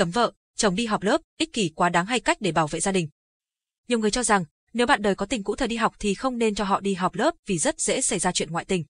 cấm vợ, chồng đi học lớp, ích kỷ quá đáng hay cách để bảo vệ gia đình. Nhiều người cho rằng, nếu bạn đời có tình cũ thời đi học thì không nên cho họ đi học lớp vì rất dễ xảy ra chuyện ngoại tình.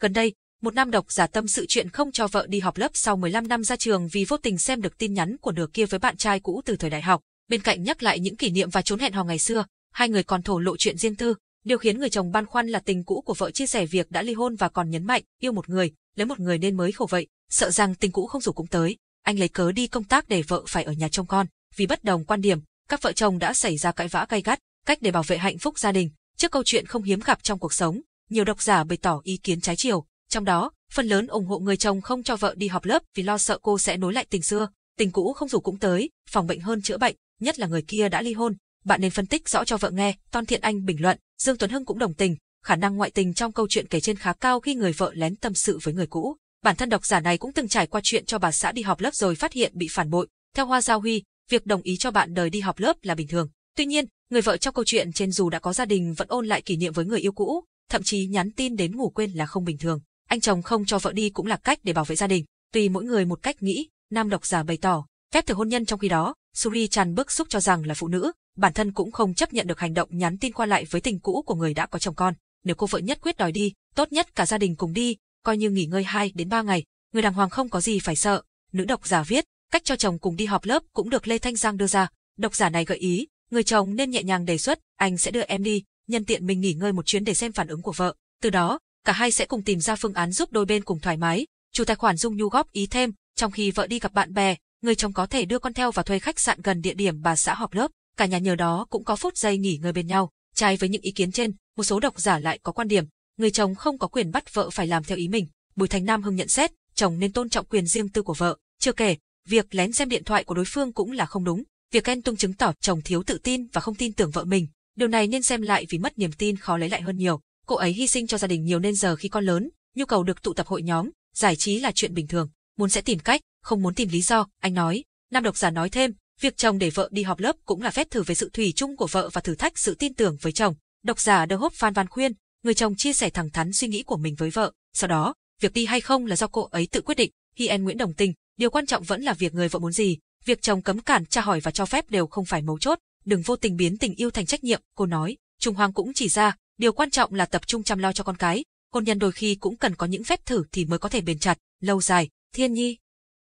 Gần đây, một nam độc giả tâm sự chuyện không cho vợ đi học lớp sau 15 năm ra trường vì vô tình xem được tin nhắn của nửa kia với bạn trai cũ từ thời đại học, bên cạnh nhắc lại những kỷ niệm và trốn hẹn hò ngày xưa, hai người còn thổ lộ chuyện riêng tư, điều khiến người chồng băn khoăn là tình cũ của vợ chia sẻ việc đã ly hôn và còn nhấn mạnh yêu một người, lấy một người nên mới khổ vậy, sợ rằng tình cũ không rủ cũng tới anh lấy cớ đi công tác để vợ phải ở nhà trông con. Vì bất đồng quan điểm, các vợ chồng đã xảy ra cãi vã gay gắt, cách để bảo vệ hạnh phúc gia đình, trước câu chuyện không hiếm gặp trong cuộc sống, nhiều độc giả bày tỏ ý kiến trái chiều, trong đó, phần lớn ủng hộ người chồng không cho vợ đi học lớp vì lo sợ cô sẽ nối lại tình xưa, tình cũ không dù cũng tới, phòng bệnh hơn chữa bệnh, nhất là người kia đã ly hôn, bạn nên phân tích rõ cho vợ nghe, Toàn Thiện Anh bình luận, Dương Tuấn Hưng cũng đồng tình, khả năng ngoại tình trong câu chuyện kể trên khá cao khi người vợ lén tâm sự với người cũ bản thân độc giả này cũng từng trải qua chuyện cho bà xã đi học lớp rồi phát hiện bị phản bội. Theo Hoa Giao Huy, việc đồng ý cho bạn đời đi học lớp là bình thường. Tuy nhiên, người vợ trong câu chuyện trên dù đã có gia đình vẫn ôn lại kỷ niệm với người yêu cũ, thậm chí nhắn tin đến ngủ quên là không bình thường. Anh chồng không cho vợ đi cũng là cách để bảo vệ gia đình. Tùy mỗi người một cách nghĩ, nam độc giả bày tỏ, phép thử hôn nhân trong khi đó, Suri tràn bức xúc cho rằng là phụ nữ, bản thân cũng không chấp nhận được hành động nhắn tin qua lại với tình cũ của người đã có chồng con. Nếu cô vợ nhất quyết đòi đi, tốt nhất cả gia đình cùng đi, coi như nghỉ ngơi 2 đến 3 ngày, người đàng hoàng không có gì phải sợ. Nữ độc giả viết, cách cho chồng cùng đi họp lớp cũng được Lê Thanh Giang đưa ra. Độc giả này gợi ý, người chồng nên nhẹ nhàng đề xuất, anh sẽ đưa em đi, nhân tiện mình nghỉ ngơi một chuyến để xem phản ứng của vợ. Từ đó, cả hai sẽ cùng tìm ra phương án giúp đôi bên cùng thoải mái. Chủ tài khoản Dung Nhu góp ý thêm, trong khi vợ đi gặp bạn bè, người chồng có thể đưa con theo và thuê khách sạn gần địa điểm bà xã họp lớp, cả nhà nhờ đó cũng có phút giây nghỉ ngơi bên nhau. Trái với những ý kiến trên, một số độc giả lại có quan điểm, người chồng không có quyền bắt vợ phải làm theo ý mình. Bùi Thành Nam Hưng nhận xét, chồng nên tôn trọng quyền riêng tư của vợ. Chưa kể, việc lén xem điện thoại của đối phương cũng là không đúng. Việc Ken Tung chứng tỏ chồng thiếu tự tin và không tin tưởng vợ mình. Điều này nên xem lại vì mất niềm tin khó lấy lại hơn nhiều. Cô ấy hy sinh cho gia đình nhiều nên giờ khi con lớn, nhu cầu được tụ tập hội nhóm, giải trí là chuyện bình thường. Muốn sẽ tìm cách, không muốn tìm lý do, anh nói. Nam độc giả nói thêm, việc chồng để vợ đi họp lớp cũng là phép thử về sự thủy chung của vợ và thử thách sự tin tưởng với chồng. Độc giả The Hope Phan Văn khuyên, Người chồng chia sẻ thẳng thắn suy nghĩ của mình với vợ, sau đó, việc đi hay không là do cô ấy tự quyết định, Hien Nguyễn đồng tình, điều quan trọng vẫn là việc người vợ muốn gì, việc chồng cấm cản tra hỏi và cho phép đều không phải mấu chốt, đừng vô tình biến tình yêu thành trách nhiệm, cô nói. Trung Hoàng cũng chỉ ra, điều quan trọng là tập trung chăm lo cho con cái, hôn nhân đôi khi cũng cần có những phép thử thì mới có thể bền chặt, lâu dài. Thiên Nhi,